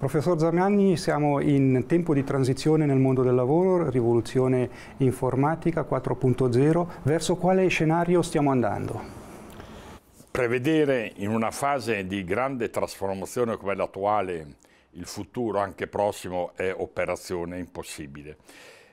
Professor Zamiani, siamo in tempo di transizione nel mondo del lavoro, rivoluzione informatica 4.0, verso quale scenario stiamo andando? Prevedere in una fase di grande trasformazione come l'attuale il futuro anche prossimo è operazione impossibile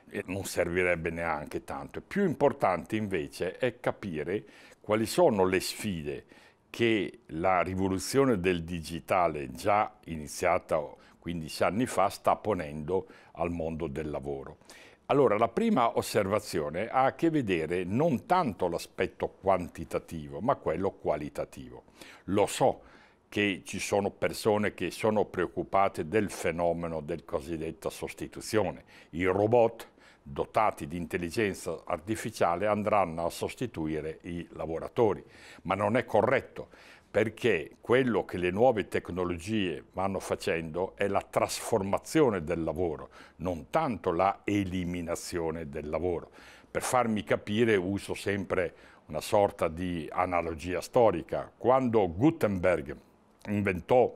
e non servirebbe neanche tanto. Più importante invece è capire quali sono le sfide che la rivoluzione del digitale già iniziata 15 anni fa sta ponendo al mondo del lavoro. Allora, la prima osservazione ha a che vedere non tanto l'aspetto quantitativo, ma quello qualitativo. Lo so che ci sono persone che sono preoccupate del fenomeno del cosiddetta sostituzione. I robot dotati di intelligenza artificiale andranno a sostituire i lavoratori, ma non è corretto perché quello che le nuove tecnologie vanno facendo è la trasformazione del lavoro, non tanto la eliminazione del lavoro. Per farmi capire uso sempre una sorta di analogia storica. Quando Gutenberg inventò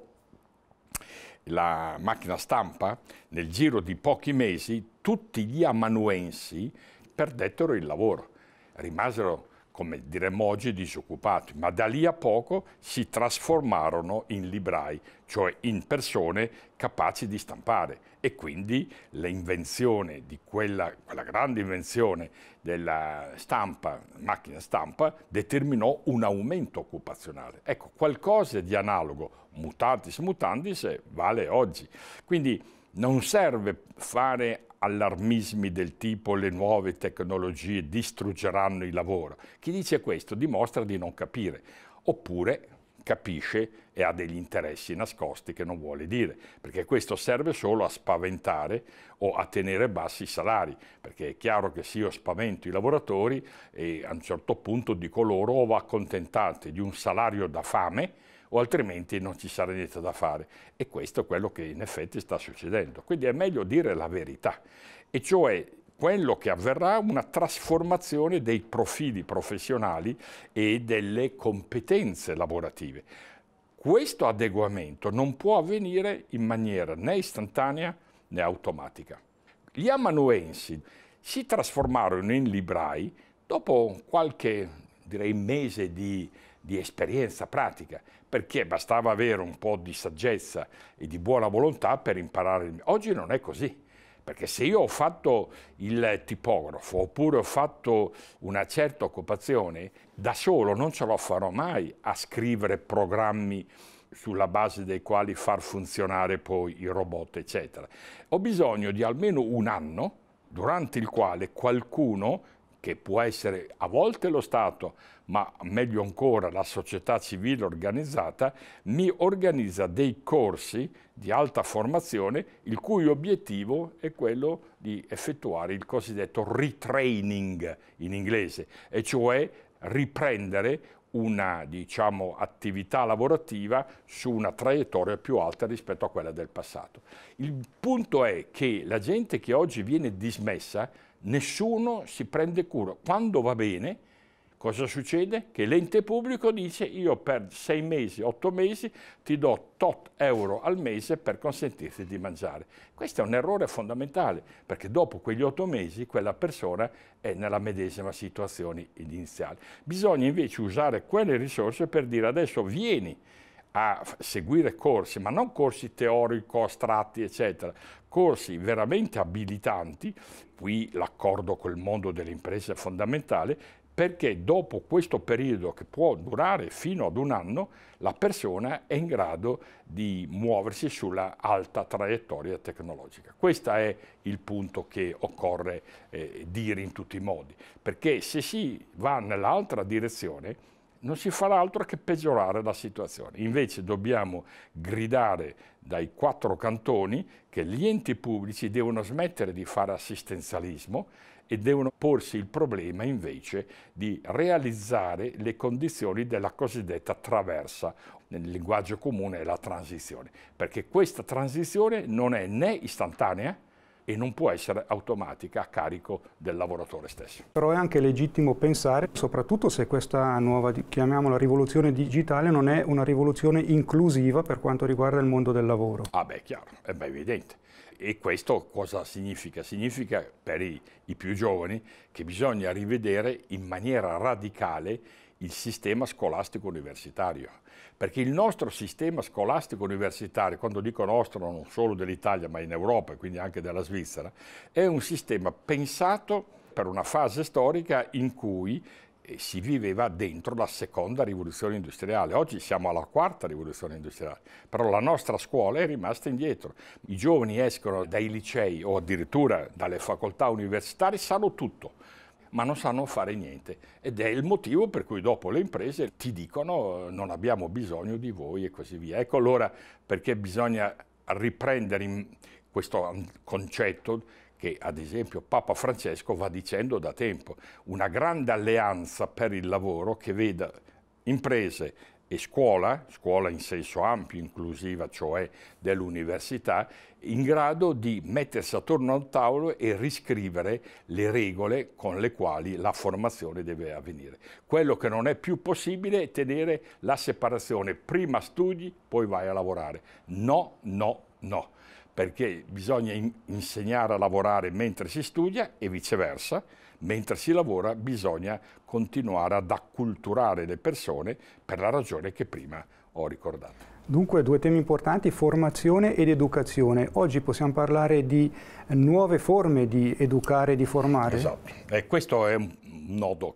la macchina stampa, nel giro di pochi mesi tutti gli amanuensi perdettero il lavoro, rimasero come diremmo oggi, disoccupati, ma da lì a poco si trasformarono in librai, cioè in persone capaci di stampare e quindi l'invenzione di quella, quella grande invenzione della stampa, macchina stampa, determinò un aumento occupazionale. Ecco, qualcosa di analogo, mutatis mutandis, eh, vale oggi. Quindi non serve fare allarmismi del tipo le nuove tecnologie distruggeranno il lavoro. Chi dice questo dimostra di non capire, oppure capisce e ha degli interessi nascosti che non vuole dire, perché questo serve solo a spaventare o a tenere bassi i salari, perché è chiaro che se io spavento i lavoratori e a un certo punto dico loro o oh, accontentate di un salario da fame, o altrimenti non ci sarà niente da fare. E questo è quello che in effetti sta succedendo. Quindi è meglio dire la verità, e cioè quello che avverrà una trasformazione dei profili professionali e delle competenze lavorative. Questo adeguamento non può avvenire in maniera né istantanea né automatica. Gli amanuensi si trasformarono in librai dopo qualche direi, mese di di esperienza pratica, perché bastava avere un po' di saggezza e di buona volontà per imparare. Oggi non è così, perché se io ho fatto il tipografo oppure ho fatto una certa occupazione, da solo non ce la farò mai a scrivere programmi sulla base dei quali far funzionare poi i robot, eccetera. Ho bisogno di almeno un anno durante il quale qualcuno che può essere a volte lo Stato, ma meglio ancora la società civile organizzata, mi organizza dei corsi di alta formazione il cui obiettivo è quello di effettuare il cosiddetto retraining in inglese, e cioè riprendere una diciamo, attività lavorativa su una traiettoria più alta rispetto a quella del passato. Il punto è che la gente che oggi viene dismessa nessuno si prende cura. Quando va bene, cosa succede? Che l'ente pubblico dice io per sei mesi, otto mesi ti do tot euro al mese per consentirti di mangiare. Questo è un errore fondamentale perché dopo quegli otto mesi quella persona è nella medesima situazione iniziale. Bisogna invece usare quelle risorse per dire adesso vieni, a seguire corsi, ma non corsi teorico, astratti, eccetera, corsi veramente abilitanti, qui l'accordo col mondo delle imprese è fondamentale, perché dopo questo periodo che può durare fino ad un anno, la persona è in grado di muoversi sulla alta traiettoria tecnologica. Questo è il punto che occorre eh, dire in tutti i modi, perché se si va nell'altra direzione, non si farà altro che peggiorare la situazione. Invece dobbiamo gridare dai quattro cantoni che gli enti pubblici devono smettere di fare assistenzialismo e devono porsi il problema invece di realizzare le condizioni della cosiddetta traversa, nel linguaggio comune la transizione, perché questa transizione non è né istantanea, e non può essere automatica a carico del lavoratore stesso. Però è anche legittimo pensare, soprattutto se questa nuova, chiamiamola rivoluzione digitale, non è una rivoluzione inclusiva per quanto riguarda il mondo del lavoro. Ah beh, chiaro, è ben evidente. E questo cosa significa? Significa per i, i più giovani che bisogna rivedere in maniera radicale il sistema scolastico universitario, perché il nostro sistema scolastico universitario, quando dico nostro non solo dell'Italia ma in Europa e quindi anche della Svizzera, è un sistema pensato per una fase storica in cui eh, si viveva dentro la seconda rivoluzione industriale. Oggi siamo alla quarta rivoluzione industriale, però la nostra scuola è rimasta indietro. I giovani escono dai licei o addirittura dalle facoltà universitarie, sanno tutto ma non sanno fare niente. Ed è il motivo per cui dopo le imprese ti dicono non abbiamo bisogno di voi e così via. Ecco allora perché bisogna riprendere questo concetto che ad esempio Papa Francesco va dicendo da tempo, una grande alleanza per il lavoro che veda imprese e scuola, scuola in senso ampio, inclusiva, cioè dell'università, in grado di mettersi attorno al tavolo e riscrivere le regole con le quali la formazione deve avvenire. Quello che non è più possibile è tenere la separazione, prima studi, poi vai a lavorare. No, no, no perché bisogna insegnare a lavorare mentre si studia e viceversa, mentre si lavora bisogna continuare ad acculturare le persone per la ragione che prima ho ricordato. Dunque due temi importanti, formazione ed educazione. Oggi possiamo parlare di nuove forme di educare e di formare? Esatto, e questo è un nodo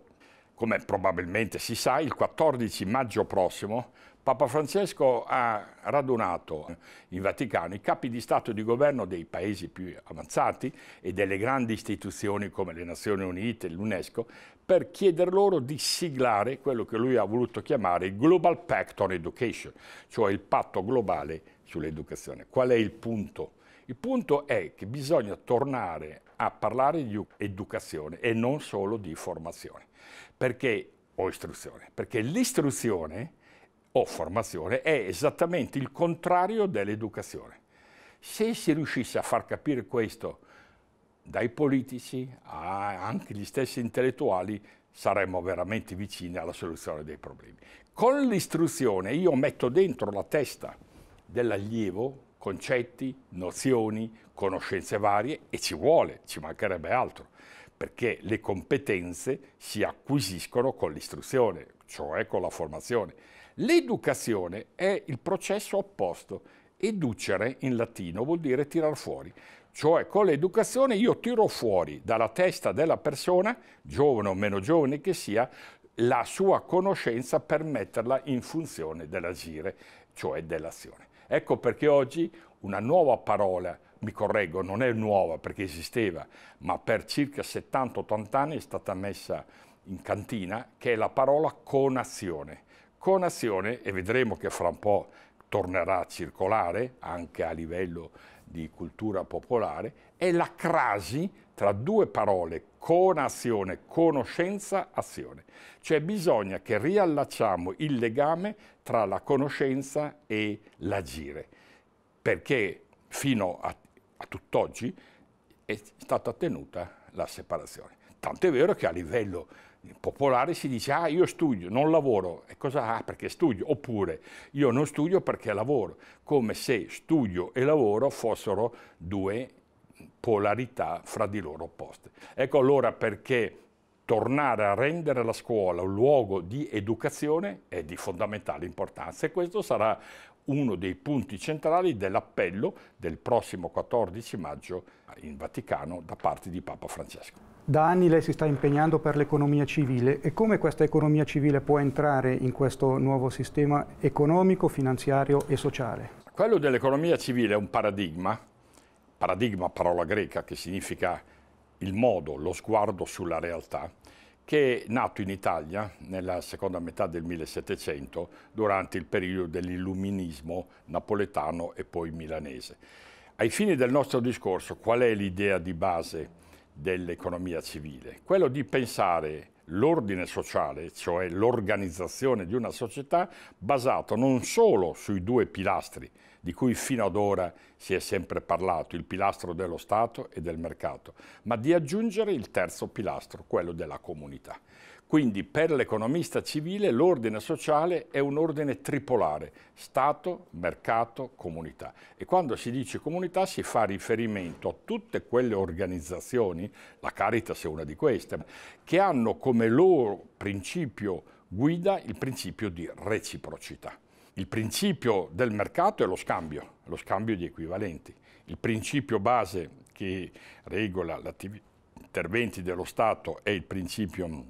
come probabilmente si sa, il 14 maggio prossimo Papa Francesco ha radunato in Vaticano i capi di Stato e di Governo dei paesi più avanzati e delle grandi istituzioni come le Nazioni Unite e l'UNESCO per chieder loro di siglare quello che lui ha voluto chiamare il Global Pact on Education, cioè il patto globale sull'educazione. Qual è il punto? Il punto è che bisogna tornare a parlare di educazione e non solo di formazione perché, o istruzione, perché l'istruzione o formazione è esattamente il contrario dell'educazione. Se si riuscisse a far capire questo dai politici a anche gli stessi intellettuali, saremmo veramente vicini alla soluzione dei problemi. Con l'istruzione io metto dentro la testa dell'allievo concetti, nozioni, conoscenze varie e ci vuole, ci mancherebbe altro, perché le competenze si acquisiscono con l'istruzione, cioè con la formazione. L'educazione è il processo opposto. Educere in latino vuol dire tirar fuori, cioè con l'educazione io tiro fuori dalla testa della persona, giovane o meno giovane che sia, la sua conoscenza per metterla in funzione dell'agire, cioè dell'azione. Ecco perché oggi una nuova parola, mi correggo, non è nuova perché esisteva, ma per circa 70-80 anni è stata messa in cantina, che è la parola conazione. Conazione, e vedremo che fra un po' tornerà a circolare anche a livello di cultura popolare, è la crasi tra due parole, con azione, conoscenza, azione. Cioè bisogna che riallacciamo il legame tra la conoscenza e l'agire, perché fino a, a tutt'oggi è stata tenuta la separazione. Tanto è vero che a livello popolare si dice ah io studio, non lavoro, e cosa ah perché studio, oppure io non studio perché lavoro, come se studio e lavoro fossero due polarità fra di loro opposte. Ecco allora perché tornare a rendere la scuola un luogo di educazione è di fondamentale importanza e questo sarà uno dei punti centrali dell'appello del prossimo 14 maggio in Vaticano da parte di Papa Francesco. Da anni lei si sta impegnando per l'economia civile e come questa economia civile può entrare in questo nuovo sistema economico, finanziario e sociale? Quello dell'economia civile è un paradigma paradigma, parola greca, che significa il modo, lo sguardo sulla realtà, che è nato in Italia nella seconda metà del 1700 durante il periodo dell'illuminismo napoletano e poi milanese. Ai fini del nostro discorso, qual è l'idea di base dell'economia civile? Quello di pensare l'ordine sociale, cioè l'organizzazione di una società, basato non solo sui due pilastri, di cui fino ad ora si è sempre parlato, il pilastro dello Stato e del mercato, ma di aggiungere il terzo pilastro, quello della comunità. Quindi per l'economista civile l'ordine sociale è un ordine tripolare, Stato, mercato, comunità. E quando si dice comunità si fa riferimento a tutte quelle organizzazioni, la Caritas è una di queste, che hanno come loro principio guida il principio di reciprocità. Il principio del mercato è lo scambio, lo scambio di equivalenti. Il principio base che regola gli interventi dello Stato è il principio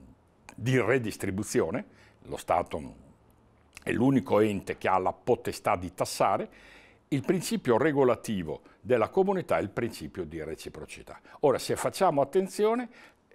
di redistribuzione. Lo Stato è l'unico ente che ha la potestà di tassare. Il principio regolativo della comunità è il principio di reciprocità. Ora, se facciamo attenzione,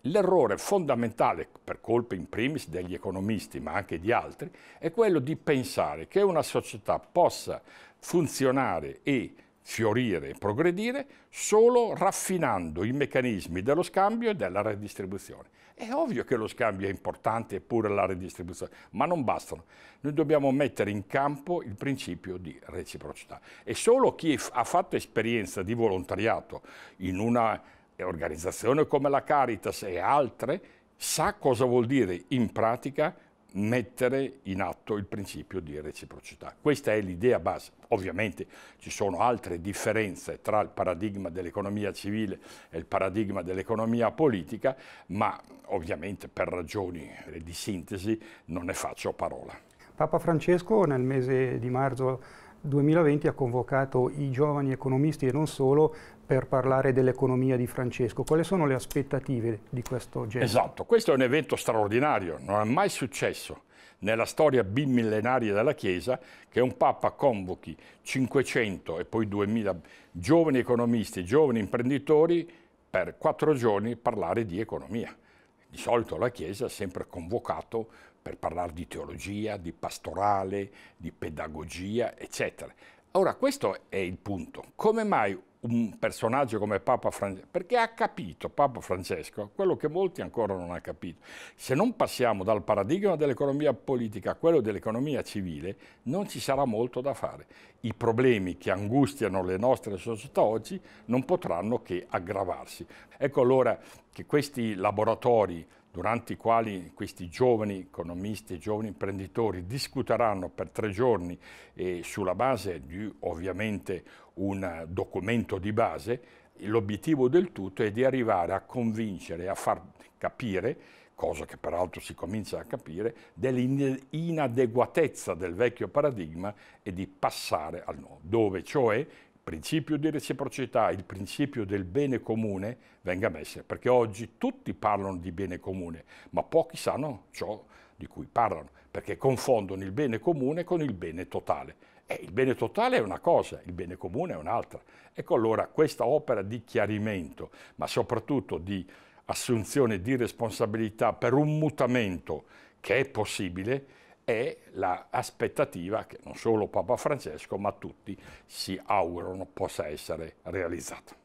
L'errore fondamentale, per colpa in primis degli economisti ma anche di altri, è quello di pensare che una società possa funzionare e fiorire e progredire solo raffinando i meccanismi dello scambio e della redistribuzione. È ovvio che lo scambio è importante e pure la redistribuzione, ma non bastano. Noi dobbiamo mettere in campo il principio di reciprocità e solo chi ha fatto esperienza di volontariato in una organizzazione come la Caritas e altre sa cosa vuol dire in pratica mettere in atto il principio di reciprocità. Questa è l'idea base. Ovviamente ci sono altre differenze tra il paradigma dell'economia civile e il paradigma dell'economia politica, ma ovviamente per ragioni di sintesi non ne faccio parola. Papa Francesco nel mese di marzo 2020 ha convocato i giovani economisti e non solo per parlare dell'economia di Francesco. Quali sono le aspettative di questo genere? Esatto, questo è un evento straordinario, non è mai successo nella storia bimillenaria della Chiesa che un Papa convochi 500 e poi 2000 giovani economisti, giovani imprenditori per quattro giorni parlare di economia. Di solito la Chiesa è sempre convocato per parlare di teologia, di pastorale, di pedagogia, eccetera. Ora, questo è il punto. Come mai un personaggio come Papa Francesco, perché ha capito Papa Francesco quello che molti ancora non hanno capito. Se non passiamo dal paradigma dell'economia politica a quello dell'economia civile, non ci sarà molto da fare. I problemi che angustiano le nostre società oggi non potranno che aggravarsi. Ecco allora che questi laboratori durante i quali questi giovani economisti e giovani imprenditori discuteranno per tre giorni eh, sulla base di ovviamente un documento di base. L'obiettivo del tutto è di arrivare a convincere, a far capire cosa che peraltro si comincia a capire, dell'inadeguatezza del vecchio paradigma e di passare al nuovo, dove cioè principio di reciprocità, il principio del bene comune venga messo, perché oggi tutti parlano di bene comune, ma pochi sanno ciò di cui parlano, perché confondono il bene comune con il bene totale. E il bene totale è una cosa, il bene comune è un'altra. Ecco allora questa opera di chiarimento, ma soprattutto di assunzione di responsabilità per un mutamento che è possibile, è l'aspettativa che non solo Papa Francesco ma tutti si augurano possa essere realizzata.